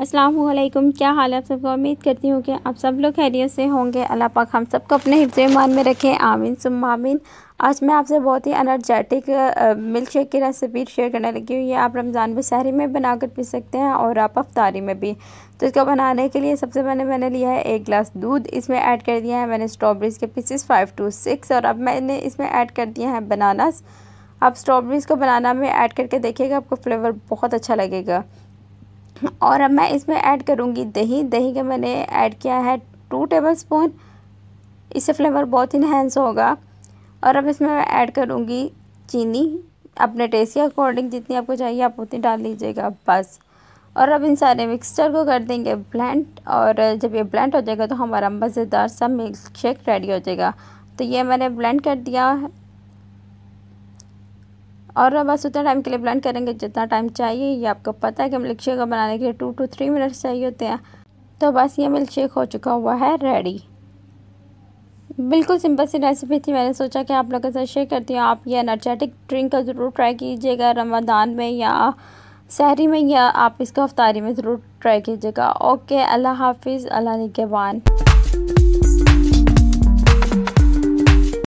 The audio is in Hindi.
असलम क्या हाल है आप सबको उम्मीद करती हूँ कि आप सब लोग खैरियत से होंगे अल्लाह पाक हम सबको अपने हिफ्ज मान में रखें आमीन सुम आमीन आज मैं आपसे बहुत ही एनर्जेटिक मिल्क शेक की रेसिपी शेयर करने लगी हूँ ये आप रमज़ान बसहरी में बना कर पी सकते हैं और आप अफ्तारी में भी तो इसको बनाने के लिए सबसे पहले मैंने लिया है एक गिलास दूध इसमें ऐड कर दिया है मैंने स्ट्रॉबेरीज़ के पीसेस फ़ाइव टू सिक्स और अब मैंने इसमें ऐड कर दिया है बनानास आप स्ट्रॉबेरीज़ को बनाना में ऐड करके देखिएगा आपको फ्लेवर बहुत अच्छा लगेगा और अब मैं इसमें ऐड करूँगी दही दही का मैंने ऐड किया है टू टेबल स्पून इससे फ्लेवर बहुत इन्हेंस होगा और अब इसमें मैं ऐड करूँगी चीनी अपने टेस्ट के अकॉर्डिंग जितनी आपको चाहिए आप उतनी डाल लीजिएगा बस और अब इन सारे मिक्सचर को कर देंगे ब्लेंड और जब ये ब्लेंड हो जाएगा तो हमारा मज़ेदार सा मिल्क शेक रेडी हो जाएगा तो ये मैंने ब्लेंड कर दिया और बस उतने टाइम के लिए ब्लेंड करेंगे जितना टाइम चाहिए ये आपको पता है कि मिल्क शेक बनाने के लिए टू टू थ्री मिनट्स चाहिए होते हैं तो बस ये मिल्क शेक हो चुका हुआ है रेडी बिल्कुल सिंपल सी रेसिपी थी मैंने सोचा कि आप लोगों के साथ शेयर करती हूँ आप ये एनर्जेटिक ड्रिंक का ज़रूर ट्राई कीजिएगा रमदान में या शहरी में या आप इसको अफ्तारी में ज़रूर ट्राई कीजिएगा ओके अल्लाह हाफिज़ अल्लाह निगेबान